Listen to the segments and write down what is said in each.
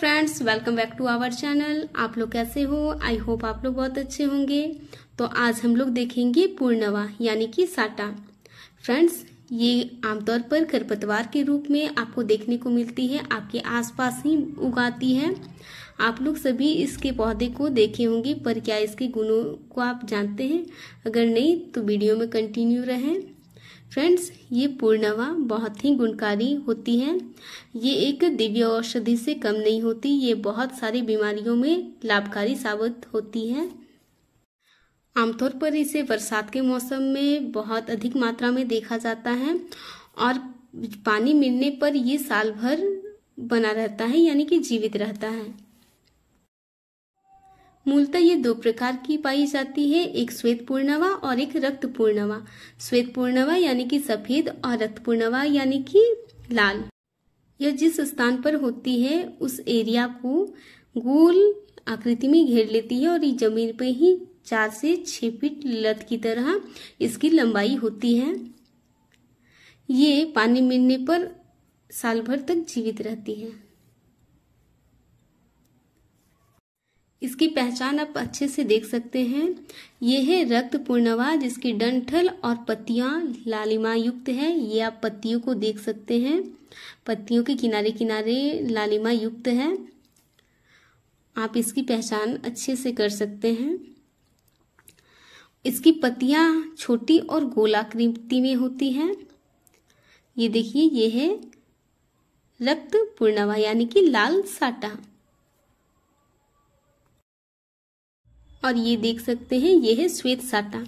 friends welcome back to our channel आप लोग कैसे हो आई होप आप लोग बहुत अच्छे होंगे तो आज हम लोग देखेंगे पूर्णवा यानी कि साटा फ्रेंड्स ये आमतौर पर खरपतवार के रूप में आपको देखने को मिलती है आपके आसपास ही उगाती है आप लोग सभी इसके पौधे को देखे होंगे पर क्या इसके गुणों को आप जानते हैं अगर नहीं तो वीडियो में कंटिन्यू रहें फ्रेंड्स ये पूर्णवा बहुत ही गुणकारी होती है ये एक दिव्य औषधि से कम नहीं होती ये बहुत सारी बीमारियों में लाभकारी साबित होती है आमतौर पर इसे बरसात के मौसम में बहुत अधिक मात्रा में देखा जाता है और पानी मिलने पर ये साल भर बना रहता है यानी कि जीवित रहता है मूलतः ये दो प्रकार की पाई जाती है एक श्वेत पूर्णवा और एक रक्त पूर्णवा श्वेत पूर्णवा यानी कि सफेद और रक्त पूर्णवा यानी कि लाल यह जिस स्थान पर होती है उस एरिया को गोल आकृति में घेर लेती है और ये जमीन पर ही चार से छ फीट लत की तरह इसकी लंबाई होती है ये पानी मिलने पर साल भर तक जीवित रहती है इसकी पहचान आप अच्छे से देख सकते हैं यह है रक्त पूर्णवा जिसकी डंठल और पत्तियां लालिमा युक्त है ये आप पत्तियों को देख सकते हैं पत्तियों के किनारे किनारे लालिमा युक्त है आप इसकी पहचान अच्छे से कर सकते हैं इसकी पत्तियां छोटी और गोलाकृति में होती हैं ये देखिए ये है रक्त पूर्णवा यानी कि लाल साटा और ये देख सकते हैं ये है श्वेत साटा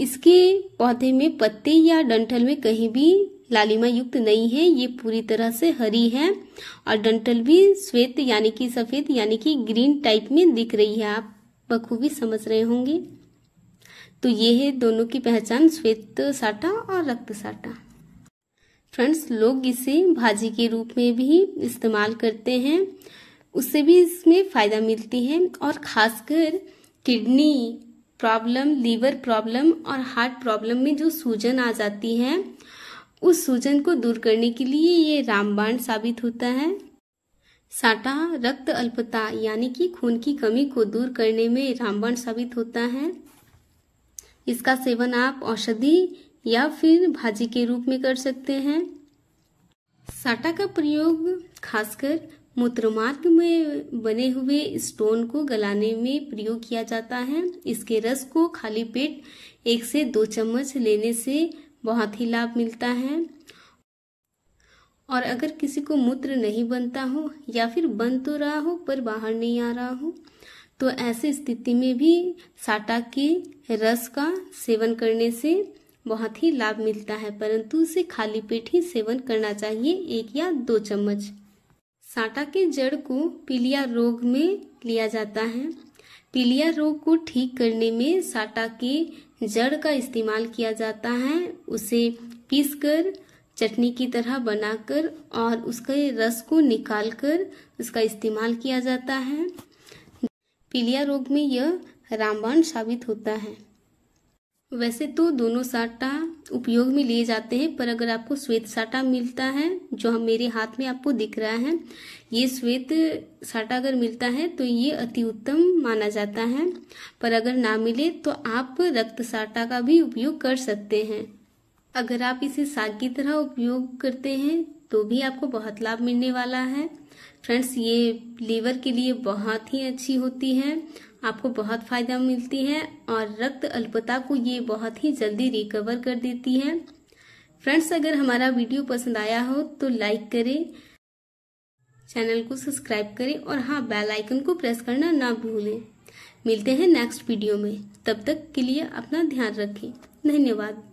इसके पौधे में पत्ते या डंठल में कहीं भी लालिमा युक्त नहीं है ये पूरी तरह से हरी है और डंठल भी श्वेत यानी कि सफेद यानी कि ग्रीन टाइप में दिख रही है आप बखूबी समझ रहे होंगे तो ये है दोनों की पहचान श्वेत साटा और रक्त साटा फ्रेंड्स लोग इसे भाजी के रूप में भी इस्तेमाल करते हैं उससे भी इसमें फायदा मिलती है और खासकर किडनी प्रॉब्लम लीवर प्रॉब्लम और हार्ट प्रॉब्लम में जो सूजन आ जाती है उस सूजन को दूर करने के लिए ये रामबाण साबित होता है साटा रक्त अल्पता यानी कि खून की कमी को दूर करने में रामबाण साबित होता है इसका सेवन आप औषधि या फिर भाजी के रूप में कर सकते हैं साटा का प्रयोग खासकर मूत्रमार्ग में बने हुए स्टोन को गलाने में प्रयोग किया जाता है इसके रस को खाली पेट एक से दो चम्मच लेने से बहुत ही लाभ मिलता है और अगर किसी को मूत्र नहीं बनता हो या फिर बन तो रहा हो पर बाहर नहीं आ रहा हो तो ऐसे स्थिति में भी साटा के रस का सेवन करने से बहुत ही लाभ मिलता है परंतु उसे खाली पेट ही सेवन करना चाहिए एक या दो चम्मच साटा के जड़ को पीलिया रोग में लिया जाता है पीलिया रोग को ठीक करने में साटा के जड़ का इस्तेमाल किया जाता है उसे पीसकर चटनी की तरह बनाकर और उसके रस को निकालकर उसका इस्तेमाल किया जाता है पीलिया रोग में यह रामबाण साबित होता है वैसे तो दोनों साटा उपयोग में लिए जाते हैं पर अगर आपको श्वेत साटा मिलता है जो हम मेरे हाथ में आपको दिख रहा है ये श्वेत साटा अगर मिलता है तो ये अति उत्तम माना जाता है पर अगर ना मिले तो आप रक्त साटा का भी उपयोग कर सकते हैं अगर आप इसे साग की तरह उपयोग करते हैं तो भी आपको बहुत लाभ मिलने वाला है फ्रेंड्स ये लीवर के लिए बहुत ही अच्छी होती है आपको बहुत फ़ायदा मिलती है और रक्त अल्पता को ये बहुत ही जल्दी रिकवर कर देती है फ्रेंड्स अगर हमारा वीडियो पसंद आया हो तो लाइक करें चैनल को सब्सक्राइब करें और हाँ बेल आइकन को प्रेस करना ना भूलें मिलते हैं नेक्स्ट वीडियो में तब तक के लिए अपना ध्यान रखें धन्यवाद